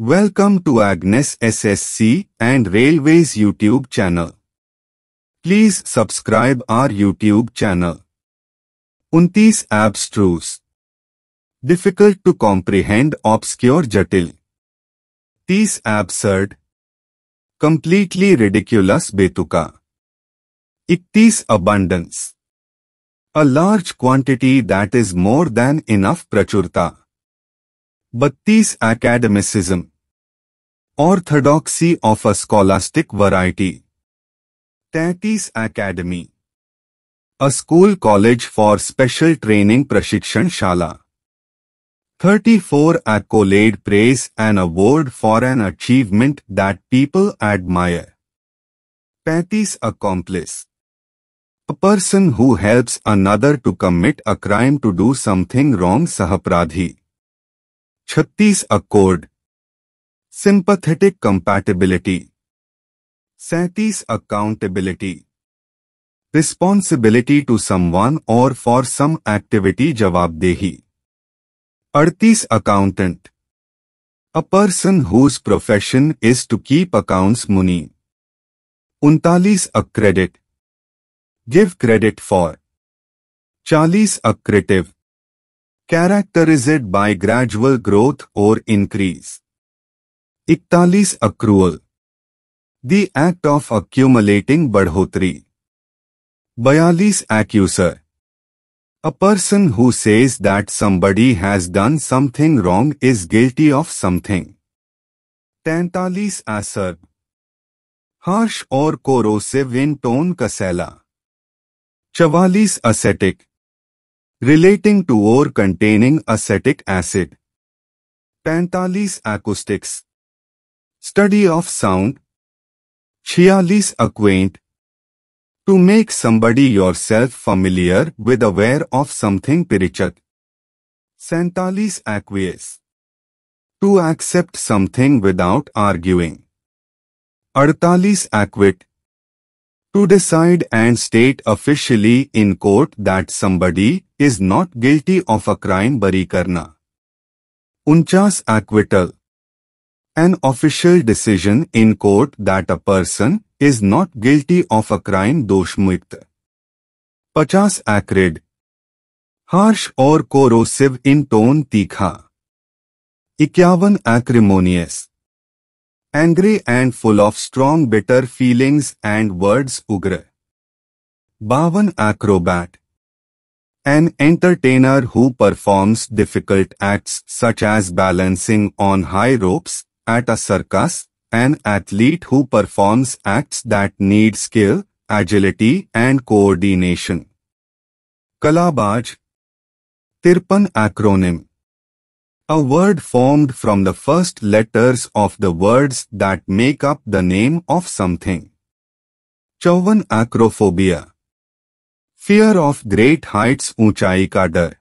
Welcome to Agnes SSC and Railways YouTube channel. Please subscribe our YouTube channel. Untis abstruse. Difficult to comprehend obscure jatil. Tis absurd. Completely ridiculous betuka. Iktis abundance. A large quantity that is more than enough prachurta. Bhatti's academicism. Orthodoxy of a scholastic variety. Tati's Academy. A school college for special training Prashikshan Shala. 34 accolade praise an award for an achievement that people admire. Patty's accomplice. A person who helps another to commit a crime to do something wrong sahapradhi. छत्तीस accord sympathetic compatibility सैतीस accountability responsibility to someone or for some activity जवाबदेही अड़तीस accountant a person whose profession is to keep accounts मुनी उनतालीस a credit give credit for चालीस accretive characterized by gradual growth or increase. Iktalis accrual. The act of accumulating badhotri. Bayalis accuser. A person who says that somebody has done something wrong is guilty of something. Tantalis acerb. Harsh or corrosive in tone kasela. Chavalis ascetic relating to ore containing acetic acid. Tantalis acoustics. Study of sound. Chialis acquaint. To make somebody yourself familiar with aware of something pirichat. Santalis acquiesce. To accept something without arguing. Artalis acquit to decide and state officially in court that somebody is not guilty of a crime bari karna. Unchas acquittal. An official decision in court that a person is not guilty of a crime doshmukt. Pachas acrid. Harsh or corrosive in tone tikha. Ikyavan acrimonious angry and full of strong bitter feelings and words ugra. Bhavan acrobat an entertainer who performs difficult acts such as balancing on high ropes at a circus, an athlete who performs acts that need skill, agility and coordination. Kalabaj Tirpan acronym a word formed from the first letters of the words that make up the name of something. Chauvan acrophobia. Fear of great heights, ऊंचाई